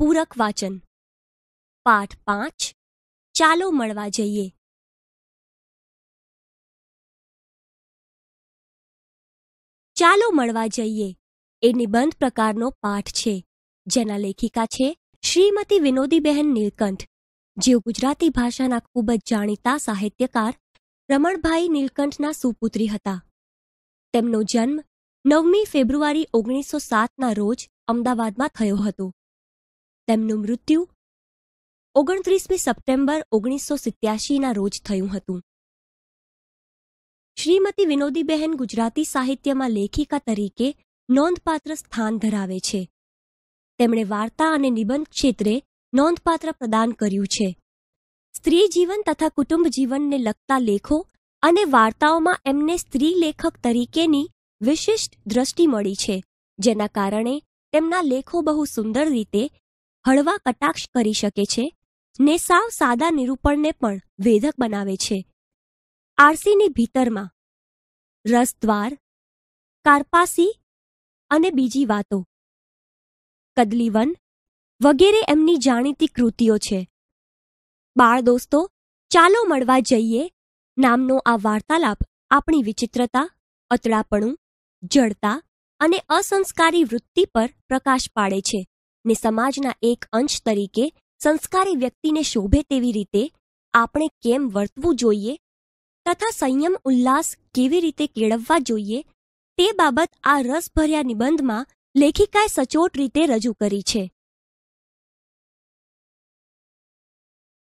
પૂરક વાચન પાઠ પાંચ ચાલો મળવા જઈએ ચાલો મળવા જઈએ એ નિબંધ પ્રકારનો પાઠ છે જેના લેખિકા છે શ્રીમતી વિનોદીબહેન નીલકંઠ જેઓ ગુજરાતી ભાષાના ખૂબ જ જાણીતા સાહિત્યકાર રમણભાઈ નીલકંઠના સુપુત્રી હતા તેમનો જન્મ નવમી ફેબ્રુઆરી ઓગણીસો સાતના રોજ અમદાવાદમાં થયો હતો તેમનું મૃત્યુ ઓગણત્રીસમી સપ્ટેમ્બર ઓગણીસો સિત્યાસીના રોજ થયું હતું શ્રીમતી વિનોદીબહેન ગુજરાતી સાહિત્યમાં લેખિકા તરીકે નોંધપાત્ર સ્થાન ધરાવે છે તેમણે વાર્તા અને નિબંધ ક્ષેત્રે નોંધપાત્ર પ્રદાન કર્યું છે સ્ત્રી જીવન તથા કુટુંબ જીવનને લગતા લેખો અને વાર્તાઓમાં એમને સ્ત્રી લેખક તરીકેની વિશિષ્ટ દ્રષ્ટિ મળી છે જેના કારણે તેમના લેખો બહુ સુંદર રીતે હળવા કટાક્ષ કરી શકે છે ને સાવ સાદા નિરૂપણને પણ વેધક બનાવે છે આરસીની ભીતરમાં રસદ્વાર કારપાસી અને બીજી વાતો કદલીવન વગેરે એમની જાણીતી કૃતિઓ છે બાળ દોસ્તો ચાલો મળવા જઈએ નામનો આ વાર્તાલાપ આપણી વિચિત્રતા અતળાપણું જડતા અને અસંસ્કારી વૃત્તિ પર પ્રકાશ પાડે છે ને સમાજના એક અંશ તરીકે સંસ્કારી વ્યક્તિને શોભે તેવી રીતે આપણે કેમ વર્તવું જોઈએ તથા સંયમ ઉલ્લાસ કેવી રીતે કેળવવા જોઈએ તે બાબત આ રસભર્યા નિબંધમાં લેખિકાએ સચોટ રીતે રજૂ કરી છે